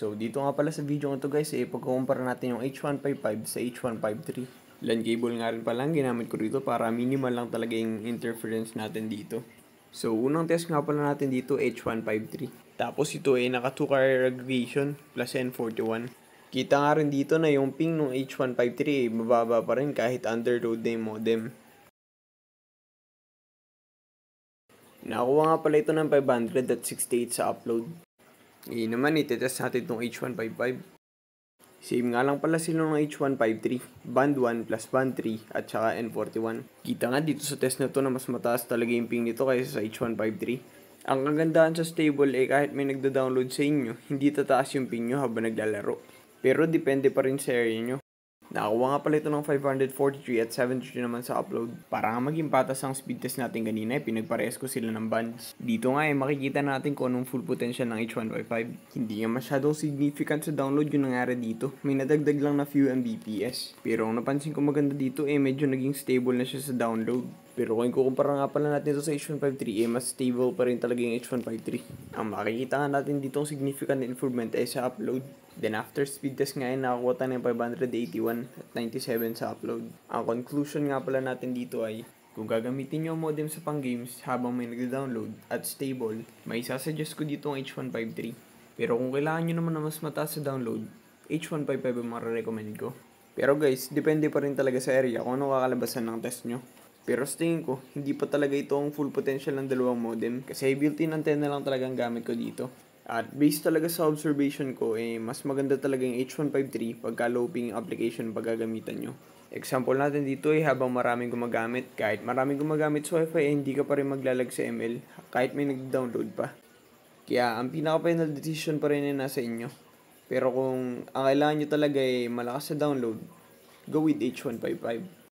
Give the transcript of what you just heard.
So, dito nga pala sa video na to guys, eh, pagkukumpara natin yung H155 sa H153. LAN cable nga rin pala ang ginamit ko dito para minimal lang talaga yung interference natin dito. So, unang test nga pala natin dito, H153. Tapos ito ay eh, naka 2 carrier aggregation plus N41. Kita nga rin dito na yung ping ng H153 ay eh, mababa pa rin kahit underload na modem. Nakuha nga pala ito ng 500 at 68 sa upload. Ngayon eh, naman, itetest natin itong H155. Same nga lang pala sila ng H153, band 1 plus band 3 at saka N41. Kita nga dito sa test na to na mas mataas talaga yung ping nito kaysa sa H153. Ang kagandahan sa stable ay eh, kahit may nagda-download sa inyo, hindi tataas yung ping nyo habang naglalaro. Pero depende pa rin sa area nyo. Nakakuha nga pala ito ng 543 at 73 naman sa upload. Para nga maging patas ang speed test natin kanina, eh, pinagpares ko sila ng bands. Dito nga eh, makikita natin kung anong full potential ng h 1 Wi-Fi. Hindi nga masyadong significant sa download yung nangyari dito. May nadagdag lang na few Mbps. Pero ang napansin ko maganda dito eh, medyo naging stable na siya sa download. Pero kung kukumpara nga pala natin ito sa H153, eh, mas stable pa rin talaga yung H153. Ang makikita nga natin dito ang significant improvement ay eh, sa upload. Then after speed test nga eh, nakakuha tayo ng 581 at 97 sa upload. Ang conclusion nga pala natin dito ay, kung gagamitin nyo ang modem sa pang-games habang may nagda-download at stable, may isasuggest ko dito ang H153. Pero kung kailangan nyo naman na mas mataas sa download, H155 ang mararecommend ko. Pero guys, depende pa rin talaga sa area kung ano kakalabasan ng test nyo. Pero sa tingin ko, hindi pa talaga ito ang full potential ng dalawang modem kasi built-in antenna lang talaga ang gamit ko dito. At based talaga sa observation ko, eh, mas maganda talaga yung H153 pagka low-ping application gagamitan nyo. Example natin dito ay eh, habang maraming gumagamit, kahit maraming gumagamit sa Wi-Fi, eh, hindi ka pa rin maglalag sa ML, kahit may nag-download pa. Kaya ang pinaka-final decision pa rin ay nasa inyo. Pero kung ang kailangan nyo talaga ay eh, malakas sa download, go with H155.